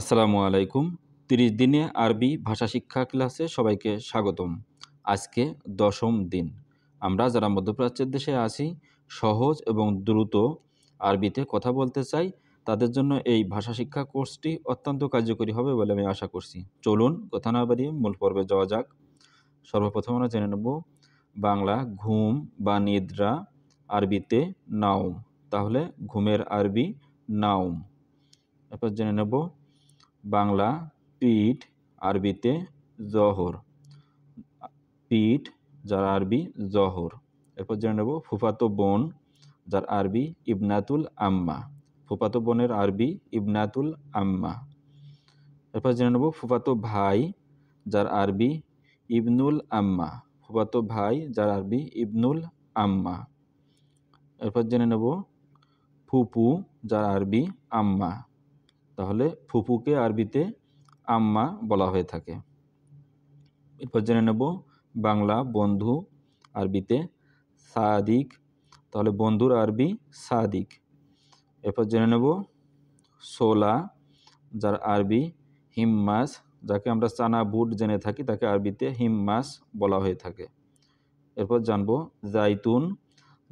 আসসালামু আলাইকুম তিরিশ দিনে আরবি ভাষা শিক্ষা ক্লাসে সবাইকে স্বাগতম আজকে দশম দিন আমরা যারা মধ্যপ্রাচ্যের দেশে আছি সহজ এবং দ্রুত আরবিতে কথা বলতে চাই তাদের জন্য এই ভাষা শিক্ষা কোর্সটি অত্যন্ত কার্যকরী হবে বলে আমি আশা করছি চলুন কথা না বাড়িয়ে মূল পর্বে যাওয়া যাক সর্বপ্রথম আমরা জেনে নেব বাংলা ঘুম বা নিদ্রা আরবিতে নাওম তাহলে ঘুমের আরবি নাওম এরপর জেনে নেব বাংলা পিঠ আরবিতে জহর পিঠ যার আরবি জহর এরপর জেনে নেব ফুফাতো বোন যার আরবি ইবনাতুল আম্মা ফুফাতো বোনের আরবি ইবনাতুল আম্মা এরপর জেনে নেব ফুফাতো ভাই যার আরবি ইবনুল আম্মা ফুফাতো ভাই যার আরবি ইবনুল আম্মা এরপর জেনে নেব ফুপু যার আরবি আম্মা তাহলে ফুপুকে আরবিতে আম্মা বলা হয়ে থাকে এরপর জেনে নেব বাংলা বন্ধু আরবিতে সাদিক তাহলে বন্ধুর আরবি সাদিক এরপর জেনে নেব সোলা যার আরবি হিমমাস যাকে আমরা চানা বুট জেনে থাকি তাকে আরবিতে হিমমাস বলা হয়ে থাকে এরপর জানব জাইতুন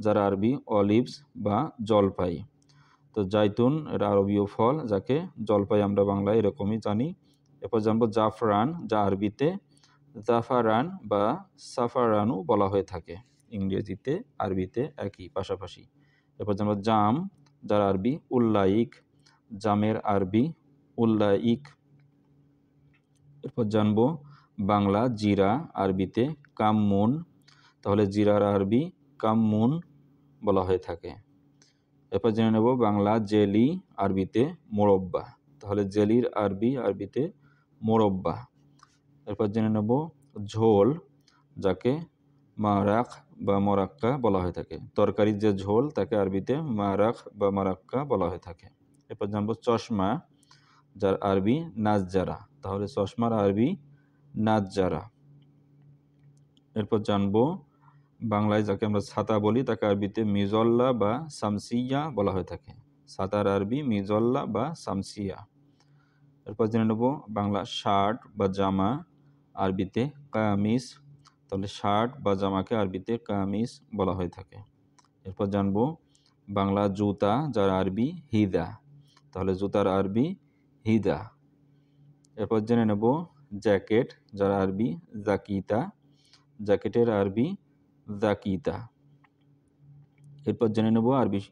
যার আরবি অলিভস বা জলপাই তো জাইতুন এটা আরবীয় ফল যাকে জলপাই আমরা বাংলায় এরকমই জানি এরপর জানবো জাফরান যা আরবিতে জাফারান বা সাফারানও বলা হয়ে থাকে ইংরেজিতে আরবিতে একই পাশাপাশি এরপর জানবো জাম যার আরবি উল্লাইক জামের আরবি উল্লাইক এরপর জানবো বাংলা জিরা আরবিতে মুন তাহলে জিরার আরবি মুন বলা হয়ে থাকে এরপর জেনে নেব বাংলা জেলি আরবিতে মোরব্বা তাহলে জেলির আরবি আরবিতে মোরব্বা এরপর জেনে নেব ঝোল যাকে মারাক বা মরাক্কা বলা হয়ে থাকে তরকারির যে ঝোল তাকে আরবিতে মারাক বা মারাক্কা বলা হয়ে থাকে এরপর জানবো চশমা যার আরবি নাজারা তাহলে চশমার আরবি নাজারা এরপর জানবো বাংলায় যাকে আমরা ছাতা বলি তাকে আরবিতে মিজল্লা বা সামসিয়া বলা হয়ে থাকে ছাতার আরবি মিজল্লা বা সামসিয়া এরপর জেনে নেব বাংলা শার্ট বা জামা আরবিতে কামিস তাহলে শার্ট বা জামাকে আরবিতে কামিস বলা হয়ে থাকে এরপর জানব বাংলা জুতা যার আরবি হিদা তাহলে জুতার আরবি হিদা এরপর জেনে নেব জ্যাকেট যার আরবি জাকিতা জ্যাকেটের আরবি জাকিতা এরপর জেনে নেব আরবি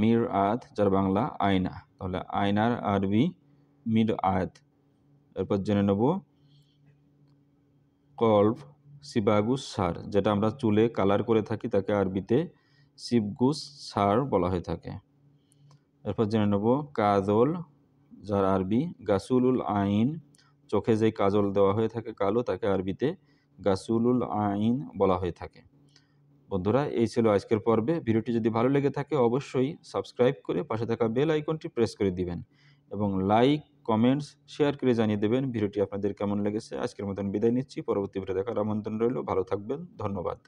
মির আত যার বাংলা আয়না তাহলে আয়নার আরবি মির আয়াত এরপর জেনে নেব কল্প সিবাগুস সার যেটা আমরা চুলে কালার করে থাকি তাকে আরবিতে শিবগুস সার বলা হয়ে থাকে এরপর জেনে নেব কাজল যার আরবি গাসুলুল আইন চোখে যে কাজল দেওয়া হয়ে থাকে কালো তাকে আরবিতে গাসুলুল আইন বলা হয়ে থাকে বন্ধুরা এই ছিল আজকের পর্বে ভিডিওটি যদি ভালো লেগে থাকে অবশ্যই সাবস্ক্রাইব করে পাশে থাকা বেল আইকনটি প্রেস করে দিবেন এবং লাইক কমেন্টস শেয়ার করে জানিয়ে দেবেন ভিডিওটি আপনাদের কেমন লেগেছে আজকের মতন বিদায় নিচ্ছি পরবর্তী ভিডিও দেখার আমন্ত্রণ রইল ভালো থাকবেন ধন্যবাদ